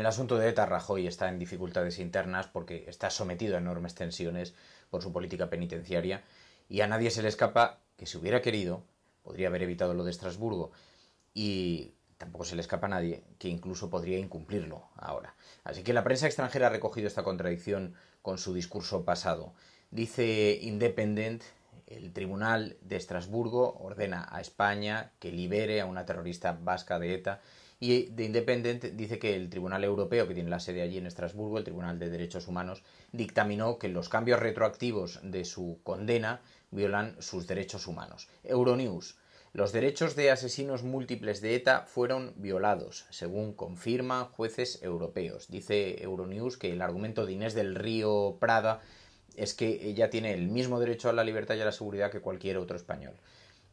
el asunto de ETA, Rajoy está en dificultades internas porque está sometido a enormes tensiones por su política penitenciaria y a nadie se le escapa que si hubiera querido, podría haber evitado lo de Estrasburgo y tampoco se le escapa a nadie que incluso podría incumplirlo ahora. Así que la prensa extranjera ha recogido esta contradicción con su discurso pasado. Dice Independent el Tribunal de Estrasburgo ordena a España que libere a una terrorista vasca de ETA y de Independent dice que el Tribunal Europeo, que tiene la sede allí en Estrasburgo, el Tribunal de Derechos Humanos, dictaminó que los cambios retroactivos de su condena violan sus derechos humanos. Euronews. Los derechos de asesinos múltiples de ETA fueron violados, según confirman jueces europeos. Dice Euronews que el argumento de Inés del Río Prada es que ella tiene el mismo derecho a la libertad y a la seguridad que cualquier otro español,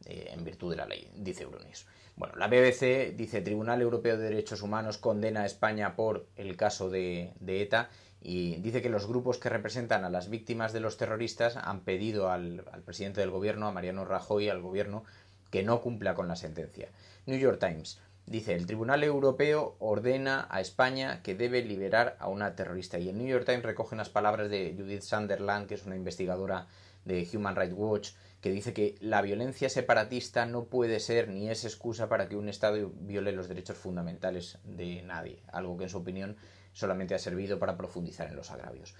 eh, en virtud de la ley, dice Brunis Bueno, la BBC dice Tribunal Europeo de Derechos Humanos condena a España por el caso de, ETA y dice que los grupos que representan a las víctimas de los terroristas han pedido al, al presidente del gobierno, a Mariano Rajoy, al gobierno, que no cumpla con la sentencia. New York Times. Dice, el Tribunal Europeo ordena a España que debe liberar a una terrorista. Y el New York Times recoge las palabras de Judith Sunderland, que es una investigadora de Human Rights Watch, que dice que la violencia separatista no puede ser ni es excusa para que un Estado viole los derechos fundamentales de nadie, algo que en su opinión solamente ha servido para profundizar en los agravios.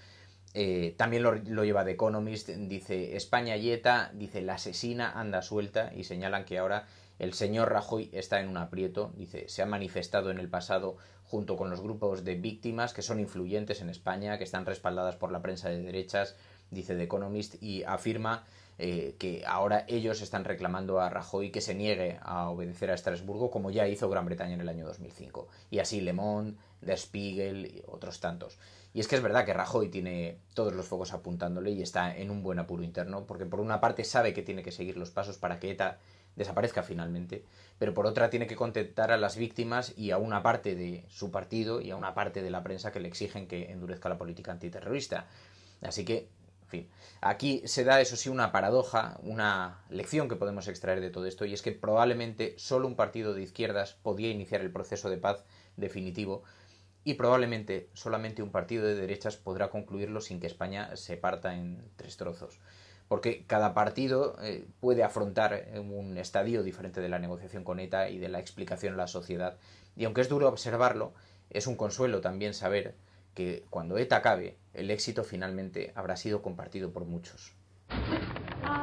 Eh, también lo, lleva The Economist, dice España yeta, dice la asesina anda suelta y señalan que ahora el señor Rajoy está en un aprieto, dice, se ha manifestado en el pasado junto con los grupos de víctimas que son influyentes en España, que están respaldadas por la prensa de derechas, dice The Economist, y afirma eh, que ahora ellos están reclamando a Rajoy que se niegue a obedecer a Estrasburgo, como ya hizo Gran Bretaña en el año 2005. Y así Le Monde, Der Spiegel y otros tantos. Y es que es verdad que Rajoy tiene todos los focos apuntándole y está en un buen apuro interno, porque por una parte sabe que tiene que seguir los pasos para que ETA desaparezca finalmente, pero por otra tiene que contentar a las víctimas y a una parte de su partido y a una parte de la prensa que le exigen que endurezca la política antiterrorista. Así que, en fin, aquí se da, eso sí, una paradoja, una lección que podemos extraer de todo esto, y es que probablemente solo un partido de izquierdas podía iniciar el proceso de paz definitivo, y probablemente solamente un partido de derechas podrá concluirlo sin que España se parta en tres trozos porque cada partido eh, puede afrontar eh, un estadio diferente de la negociación con ETA y de la explicación a la sociedad. Y aunque es duro observarlo, es un consuelo también saber que cuando ETA acabe, el éxito finalmente habrá sido compartido por muchos. Ah,